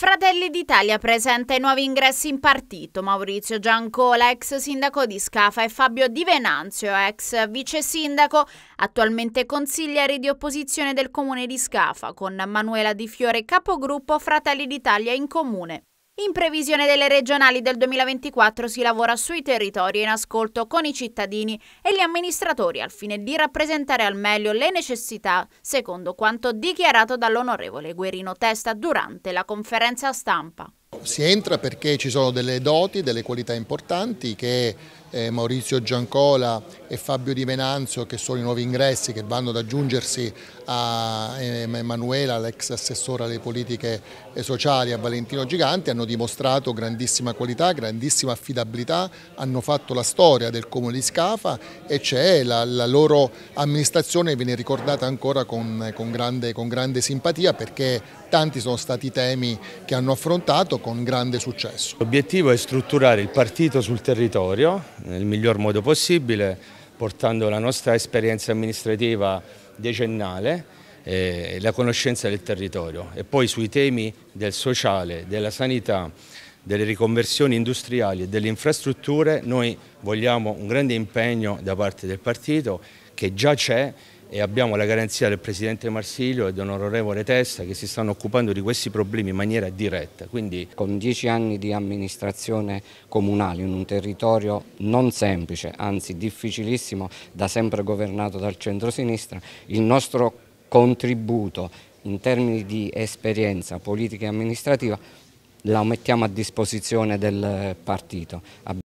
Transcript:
Fratelli d'Italia presenta i nuovi ingressi in partito. Maurizio Giancola, ex sindaco di Scafa, e Fabio Di Venanzio, ex vice sindaco, attualmente consiglieri di opposizione del comune di Scafa, con Manuela Di Fiore, capogruppo Fratelli d'Italia in comune. In previsione delle regionali del 2024 si lavora sui territori in ascolto con i cittadini e gli amministratori al fine di rappresentare al meglio le necessità, secondo quanto dichiarato dall'onorevole Guerino Testa durante la conferenza stampa. Si entra perché ci sono delle doti, delle qualità importanti che eh, Maurizio Giancola e Fabio Di Venanzio che sono i nuovi ingressi che vanno ad aggiungersi a eh, Emanuela, l'ex assessore alle politiche eh, sociali, a Valentino Giganti, hanno dimostrato grandissima qualità, grandissima affidabilità, hanno fatto la storia del comune di Scafa e c'è la, la, loro amministrazione viene ricordata ancora con, con, grande, con grande simpatia perché tanti sono stati i temi che hanno affrontato con grande successo. L'obiettivo è strutturare il partito sul territorio nel miglior modo possibile, portando la nostra esperienza amministrativa decennale e eh, la conoscenza del territorio e poi sui temi del sociale, della sanità, delle riconversioni industriali e delle infrastrutture noi vogliamo un grande impegno da parte del partito che già c'è e abbiamo la garanzia del Presidente Marsilio e dell'Onorevole Testa che si stanno occupando di questi problemi in maniera diretta. Quindi... Con dieci anni di amministrazione comunale in un territorio non semplice, anzi difficilissimo, da sempre governato dal centro-sinistra, il nostro contributo in termini di esperienza politica e amministrativa la mettiamo a disposizione del partito.